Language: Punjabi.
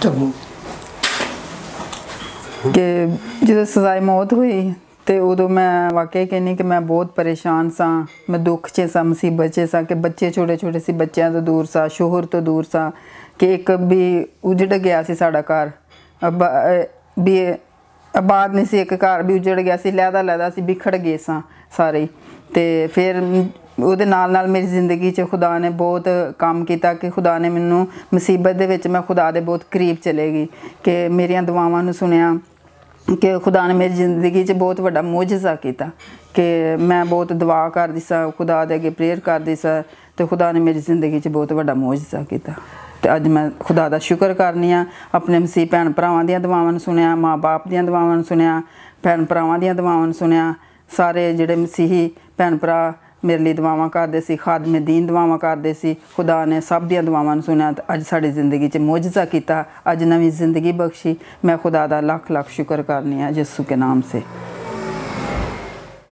ਚੱਲੋ ਕਿ ਜਦੋਂ ਸਜ਼ਾਏ ਮੌਤ ਹੋਈ ਤੇ ਉਦੋਂ ਮੈਂ ਵਾਕਈ ਕਹਿੰਨੀ ਕਿ ਮੈਂ ਬਹੁਤ ਪਰੇਸ਼ਾਨ ਸਾਂ ਮੈਂ ਦੁੱਖ 'ਚ ਸਾਂ ਮੁਸੀਬਤ 'ਚ ਸਾਂ ਕਿ ਬੱਚੇ ਛੋਟੇ ਛੋਟੇ ਸੀ ਬੱਚਿਆਂ ਤੋਂ ਦੂਰ ਸਾਂ ਸ਼ੋਹਰ ਤੋਂ ਦੂਰ ਸਾਂ ਕਿ ਇੱਕ ਵੀ ਉਜੜ ਗਿਆ ਸੀ ਸਾਡਾ ਘਰ ਵੀ ਆਬਾਦ ਨਹੀਂ ਸੀ ਇੱਕ ਘਰ ਵੀ ਉਜੜ ਗਿਆ ਸੀ ਲੈਦਾ ਲੈਦਾ ਸੀ ਵਿਖੜ ਗਏ ਸਾਂ ਸਾਰੇ ਤੇ ਫਿਰ ਉਹਦੇ ਨਾਲ ਨਾਲ ਮੇਰੀ ਜ਼ਿੰਦਗੀ 'ਚ ਖੁਦਾ ਨੇ ਬਹੁਤ ਕੰਮ ਕੀਤਾ ਕਿ ਖੁਦਾ ਨੇ ਮੈਨੂੰ ਮੁਸੀਬਤ ਦੇ ਵਿੱਚ ਮੈਂ ਖੁਦਾ ਦੇ ਬਹੁਤ ਕਰੀਬ ਚਲੇ ਗਈ ਕਿ ਮੇਰੀਆਂ ਦੁਆਵਾਂ ਨੂੰ ਸੁਣਿਆ ਕਿ ਖੁਦਾ ਨੇ ਮੇਰੀ ਜ਼ਿੰਦਗੀ 'ਚ ਬਹੁਤ ਵੱਡਾ ਮੂਜਜ਼ਾ ਕੀਤਾ ਕਿ ਮੈਂ ਬਹੁਤ ਦੁਆ ਕਰਦੀ ਸਾਂ ਖੁਦਾ ਦੇ ਅੱਗੇ ਪ੍ਰੇਅਰ ਕਰਦੀ ਸਾਂ ਤੇ ਖੁਦਾ ਨੇ ਮੇਰੀ ਜ਼ਿੰਦਗੀ 'ਚ ਬਹੁਤ ਵੱਡਾ ਮੂਜਜ਼ਾ ਕੀਤਾ ਤੇ ਅੱਜ ਮੈਂ ਖੁਦਾ ਦਾ ਸ਼ੁਕਰ ਕਰਨੀ ਆ ਆਪਣੇ ਮਸੀਹ ਭੈਣ ਭਰਾਵਾਂ ਦੀਆਂ ਦੁਆਵਾਂ ਨੂੰ ਸੁਣਿਆ ਮਾਪੇ ਦੀਆਂ ਦੁਆਵਾਂ ਨੂੰ ਸੁਣਿਆ ਭੈਣ ਭਰਾਵਾਂ ਦੀਆਂ ਦੁਆਵਾਂ ਨੂੰ ਸੁਣਿਆ ਸਾਰੇ ਜਿਹੜੇ ਮਸੀਹੀ ਭੈਣ ਭਰਾ ਮੇਰੇ ਲਈ ਦੁਆਵਾਂ ਕਰਦੇ ਸੀ ਖਾਦਮੇ ਦੀਨ ਦੁਆਵਾਂ ਕਰਦੇ ਸੀ ਖੁਦਾ ਨੇ ਸਭ ਦੀਆਂ ਦੁਆਵਾਂ ਨੂੰ ਸੁਣਿਆ ਤੇ ਅੱਜ ਸਾਡੀ ਜ਼ਿੰਦਗੀ 'ਚ ਮੁਜਜ਼ਾ ਕੀਤਾ ਅੱਜ ਨਵੀਂ ਜ਼ਿੰਦਗੀ ਬਖਸ਼ੀ ਮੈਂ ਖੁਦਾ ਦਾ ਲੱਖ ਲੱਖ ਸ਼ੁਕਰ ਕਰਨੀ ਹੈ ਯਿਸੂ ਕੇ ਨਾਮ ਸੇ